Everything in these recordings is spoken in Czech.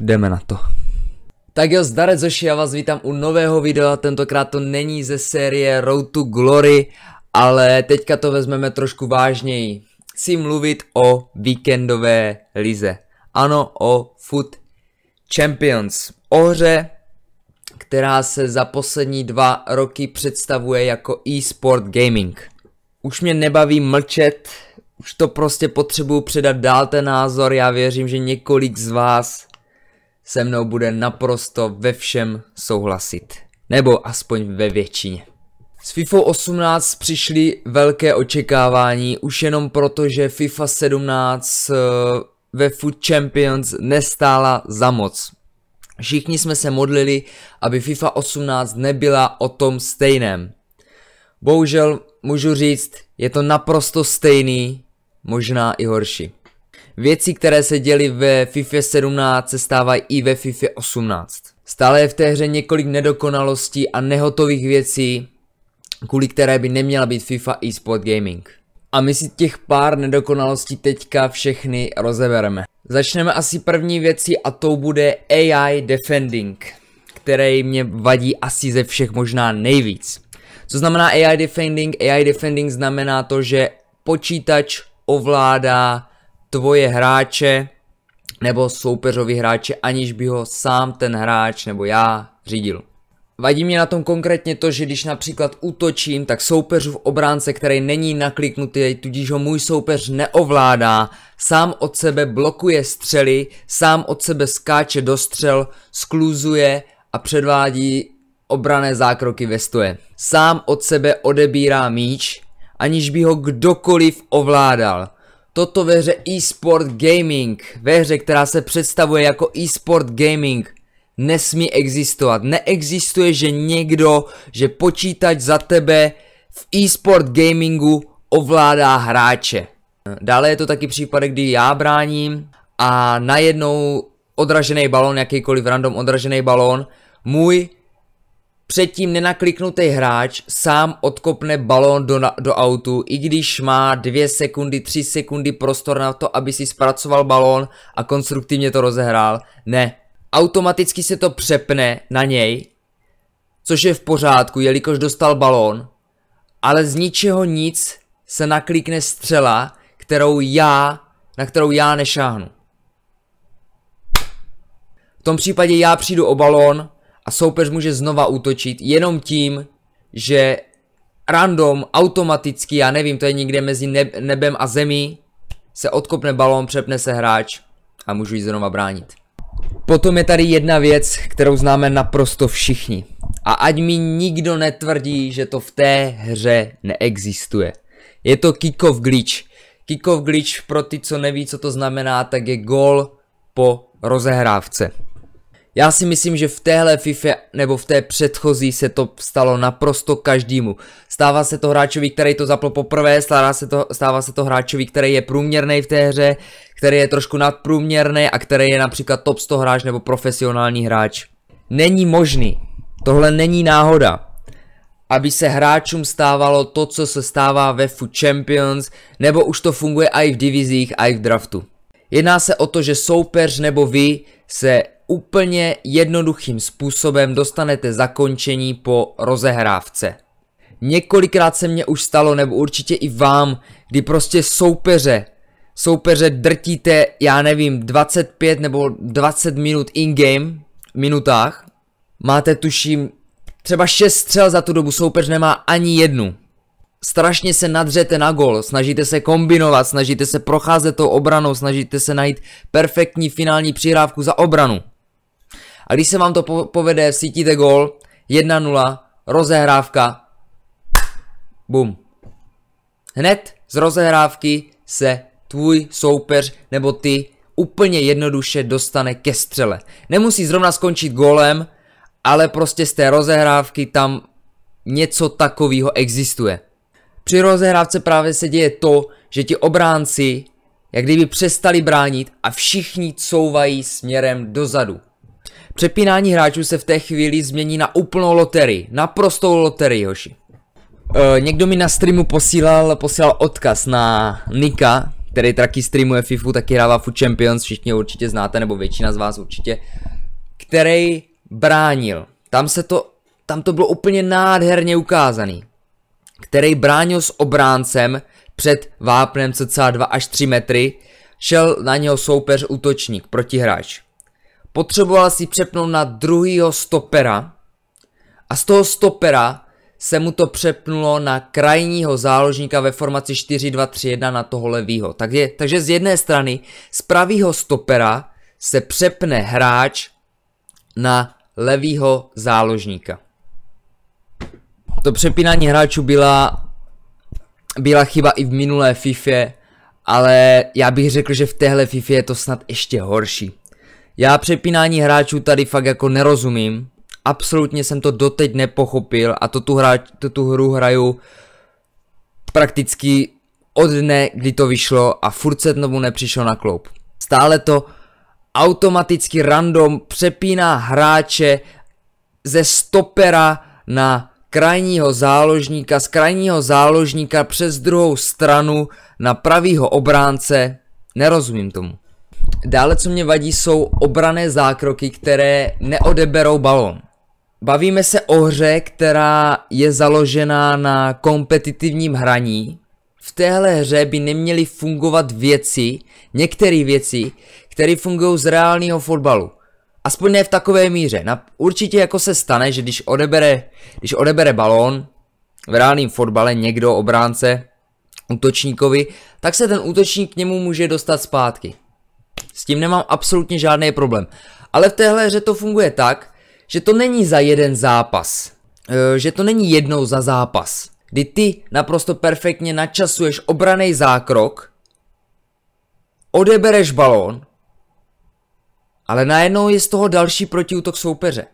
jdeme na to. Tak jo, zdarec Zoši, já vás vítám u nového videa, tentokrát to není ze série Road to Glory, ale teďka to vezmeme trošku vážněji. Chci mluvit o víkendové lize. Ano, o Foot Champions. O hře, která se za poslední dva roky představuje jako e-sport gaming. Už mě nebaví mlčet, už to prostě potřebuju předat dál ten názor, já věřím, že několik z vás se mnou bude naprosto ve všem souhlasit. Nebo aspoň ve většině. S FIFA 18 přišly velké očekávání, už jenom proto, že FIFA 17 eh, ve Food Champions nestála za moc. Všichni jsme se modlili, aby FIFA 18 nebyla o tom stejném. Bohužel můžu říct, je to naprosto stejný, možná i horší. Věci, které se děly ve FIFA 17, se stávají i ve FIFA 18. Stále je v té hře několik nedokonalostí a nehotových věcí, kvůli které by neměla být FIFA eSport Gaming. A my si těch pár nedokonalostí teďka všechny rozebereme. Začneme asi první věcí a to bude AI Defending, který mě vadí asi ze všech možná nejvíc. Co znamená AI Defending? AI Defending znamená to, že počítač ovládá tvoje hráče nebo soupeřovi hráče, aniž by ho sám ten hráč nebo já řídil. Vadí mě na tom konkrétně to, že když například útočím, tak soupeřův obránce, který není nakliknutý, tudíž ho můj soupeř neovládá, sám od sebe blokuje střely, sám od sebe skáče do střel, skluzuje a předvádí obrané zákroky ve stoje. Sám od sebe odebírá míč, aniž by ho kdokoliv ovládal. Toto ve hře eSport Gaming, ve hře, která se představuje jako eSport Gaming, nesmí existovat. Neexistuje, že někdo, že počítač za tebe v eSport Gamingu ovládá hráče. Dále je to taky případ, kdy já bráním a najednou odražený balón, jakýkoliv random odražený balón, můj Předtím nenakliknutý hráč sám odkopne balón do, do autu, i když má dvě sekundy, tři sekundy prostor na to, aby si zpracoval balón a konstruktivně to rozehrál. Ne. Automaticky se to přepne na něj, což je v pořádku, jelikož dostal balón, ale z ničeho nic se naklikne střela, kterou já, na kterou já nešáhnu. V tom případě já přijdu o balón, a soupeř může znova útočit jenom tím, že random, automaticky, já nevím, to je někde mezi nebem a zemí, se odkopne balón, přepne se hráč a můžu ji znova bránit. Potom je tady jedna věc, kterou známe naprosto všichni. A ať mi nikdo netvrdí, že to v té hře neexistuje. Je to kickoff glitch. Kickoff glitch pro ty, co neví, co to znamená, tak je gol po rozehrávce. Já si myslím, že v téhle FIFA nebo v té předchozí se to stalo naprosto každému. Stává se to hráčovi, který to zaplo poprvé, stává se to, stává se to hráčovi, který je průměrný v té hře, který je trošku nadprůměrný a který je například top 100 hráč nebo profesionální hráč. Není možný. Tohle není náhoda. Aby se hráčům stávalo to, co se stává ve FU Champions, nebo už to funguje i v divizích, i v draftu. Jedná se o to, že soupeř nebo vy se úplně jednoduchým způsobem dostanete zakončení po rozehrávce. Několikrát se mně už stalo, nebo určitě i vám, kdy prostě soupeře, soupeře drtíte, já nevím, 25 nebo 20 minut in-game, minutách, máte tuším třeba 6 střel za tu dobu, soupeř nemá ani jednu. Strašně se nadřete na gol, snažíte se kombinovat, snažíte se procházet tou obranou, snažíte se najít perfektní finální přihrávku za obranu. A když se vám to povede, vsítíte gol, 1-0, rozehrávka, bum. Hned z rozehrávky se tvůj soupeř nebo ty úplně jednoduše dostane ke střele. Nemusí zrovna skončit golem, ale prostě z té rozehrávky tam něco takového existuje. Při rozehrávce právě se děje to, že ti obránci jak kdyby přestali bránit a všichni couvají směrem dozadu. Přepínání hráčů se v té chvíli změní na úplnou loterii, na prostou loterii, hoši. E, někdo mi na streamu posílal, posílal odkaz na Nika, který taky streamuje FIFU, taky hrává FUT Champions, všichni ho určitě znáte, nebo většina z vás určitě, který bránil. Tam se to, tam to bylo úplně nádherně ukázaný. Který bránil s obráncem před vápnem cca 2 až 3 metry, šel na něho soupeř útočník, protihráč potřeboval si přepnout na druhýho stopera a z toho stopera se mu to přepnulo na krajního záložníka ve formaci 4-2-3-1 na toho levýho. Takže, takže z jedné strany z pravýho stopera se přepne hráč na levýho záložníka. To přepínání hráčů byla, byla chyba i v minulé FIFA, ale já bych řekl, že v téhle FIFA je to snad ještě horší. Já přepínání hráčů tady fakt jako nerozumím. Absolutně jsem to doteď nepochopil a to tu, hráč, to tu hru hraju prakticky od dne, kdy to vyšlo a furt se tomu nepřišlo na kloup. Stále to automaticky random přepíná hráče ze stopera na krajního záložníka, z krajního záložníka přes druhou stranu na pravýho obránce. Nerozumím tomu. Dále, co mě vadí, jsou obrané zákroky, které neodeberou balon. Bavíme se o hře, která je založená na kompetitivním hraní. V téhle hře by neměly fungovat věci, některé věci, které fungují z reálného fotbalu. Aspoň ne v takové míře. Na, určitě jako se stane, že když odebere, když odebere balón v reálném fotbale někdo obránce útočníkovi, tak se ten útočník k němu může dostat zpátky. S tím nemám absolutně žádný problém. Ale v téhle hře to funguje tak, že to není za jeden zápas. E, že to není jednou za zápas. Kdy ty naprosto perfektně načasuješ obraný zákrok, odebereš balón, ale najednou je z toho další protiútok soupeře.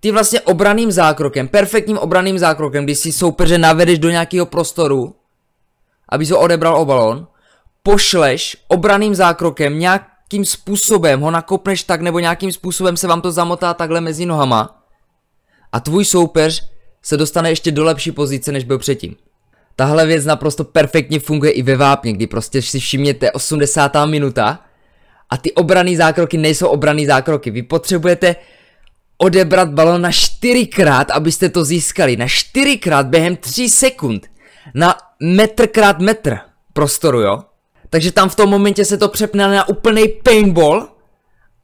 Ty vlastně obraným zákrokem, perfektním obraným zákrokem, když si soupeře navedeš do nějakého prostoru, aby se odebral o balón, pošleš obraným zákrokem, nějakým způsobem ho nakopneš tak, nebo nějakým způsobem se vám to zamotá takhle mezi nohama a tvůj soupeř se dostane ještě do lepší pozice, než byl předtím. Tahle věc naprosto perfektně funguje i ve vápně, kdy prostě si všimněte 80. minuta a ty obraný zákroky nejsou obraný zákroky. Vy potřebujete odebrat balon na čtyřikrát, abyste to získali. Na čtyřikrát během 3 sekund. Na metr krát metr prostoru, jo? Takže tam v tom momentě se to přepne na úplný paintball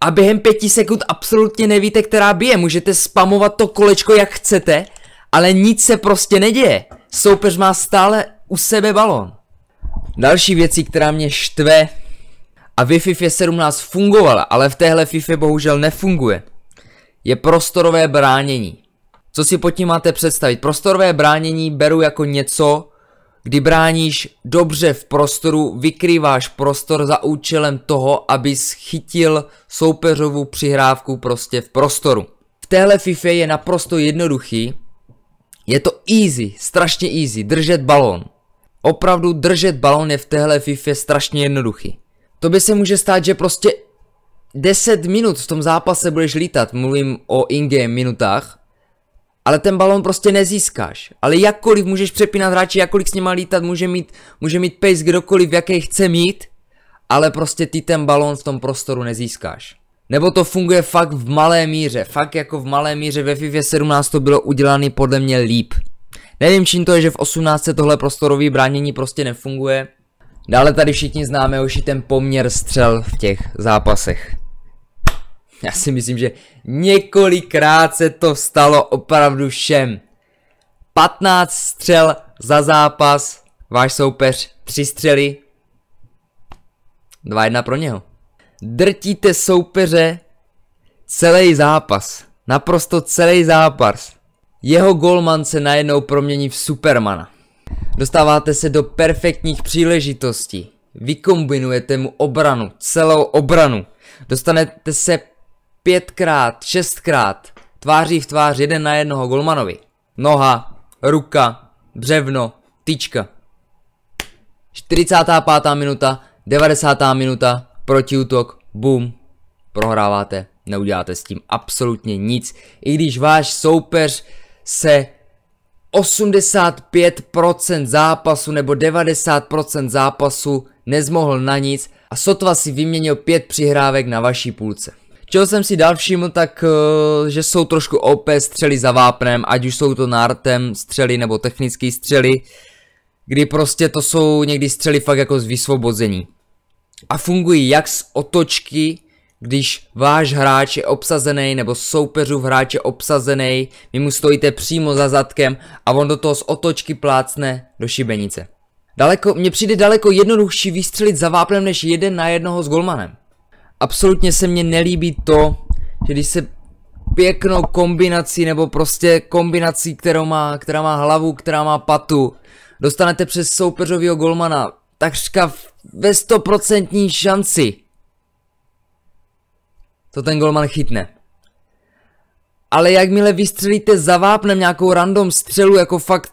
a během pěti sekund absolutně nevíte, která bije. Můžete spamovat to kolečko, jak chcete, ale nic se prostě neděje. Soupeř má stále u sebe balon. Další věcí, která mě štve, a v FIFA 17 fungovala, ale v téhle FIFA bohužel nefunguje, je prostorové bránění. Co si pod tím máte představit? Prostorové bránění beru jako něco, kdy bráníš dobře v prostoru, vykrýváš prostor za účelem toho, aby chytil soupeřovou přihrávku prostě v prostoru. V téhle FIFA je naprosto jednoduchý, je to easy, strašně easy, držet balón. Opravdu držet balón je v téhle FIFA strašně jednoduchý. To by se může stát, že prostě 10 minut v tom zápase budeš lítat, mluvím o in-game minutách, ale ten balon prostě nezískáš. Ale jakkoliv můžeš přepínat hráče, jakkoliv s nima lítat, může mít, může mít pace kdokoliv, jaký chce mít, ale prostě ty ten balon v tom prostoru nezískáš. Nebo to funguje fakt v malé míře, fakt jako v malé míře ve FIFA 17 to bylo udělané podle mě líp. Nevím čím to je, že v 18 tohle prostorové bránění prostě nefunguje. Dále tady všichni známe už i ten poměr střel v těch zápasech. Já si myslím, že několikrát se to stalo opravdu všem. 15 střel za zápas, váš soupeř 3 střely, 2-1 pro něho. Drtíte soupeře celý zápas, naprosto celý zápas. Jeho golman se najednou promění v Supermana. Dostáváte se do perfektních příležitostí. Vykombinujete mu obranu, celou obranu. Dostanete se pětkrát, šestkrát, tváří v tvář jeden na jednoho Golmanovi. Noha, ruka, břevno, tyčka. 45. minuta, 90. minuta, protiútok, bum, prohráváte, neuděláte s tím absolutně nic. I když váš soupeř se 85% zápasu nebo 90% zápasu nezmohl na nic a sotva si vyměnil pět přihrávek na vaší půlce. Čeho jsem si dál všiml, tak eh, že jsou trošku OP střely za vápnem, ať už jsou to nartem střely nebo technické střely, kdy prostě to jsou někdy střely fakt jako z vysvobození. A fungují jak z otočky, když váš hráč je obsazený nebo soupeřův hráč je obsazený, vy mu stojíte přímo za zadkem a on do toho z otočky plácne do šibenice. Daleko, mně přijde daleko jednodušší vystřelit za vápnem než jeden na jednoho s golmanem absolutně se mně nelíbí to, že když se pěknou kombinací nebo prostě kombinací, kterou má, která má hlavu, která má patu, dostanete přes soupeřového golmana takřka ve stoprocentní šanci. To ten golman chytne. Ale jakmile vystřelíte za vápnem nějakou random střelu jako fakt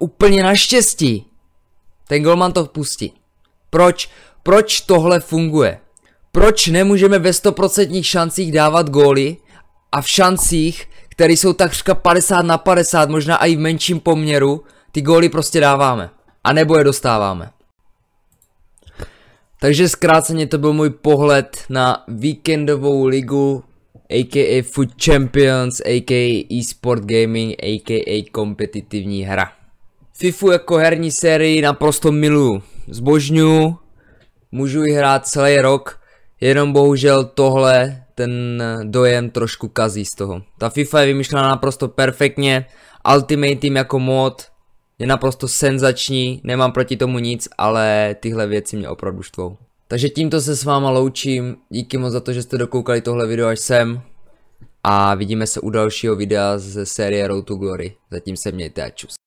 úplně naštěstí, ten golman to pustí. Proč? Proč tohle funguje? Proč nemůžeme ve 100% šancích dávat góly a v šancích, které jsou takřka 50 na 50, možná i v menším poměru, ty góly prostě dáváme. A nebo je dostáváme. Takže zkráceně to byl můj pohled na víkendovou ligu aka Food Champions, aka eSport Gaming, aka kompetitivní hra. FIFU jako herní sérii naprosto miluju, zbožňuju, můžu ji hrát celý rok Jenom bohužel tohle ten eh, dojem trošku kazí z toho. Ta FIFA je vymyšlená naprosto perfektně, Ultimate Team jako mod je naprosto senzační, nemám proti tomu nic, ale tyhle věci mě opravdu štvou. Takže tímto se s váma loučím, díky moc za to, že jste dokoukali tohle video až sem a vidíme se u dalšího videa ze série Road to Glory. Zatím se mějte a čus.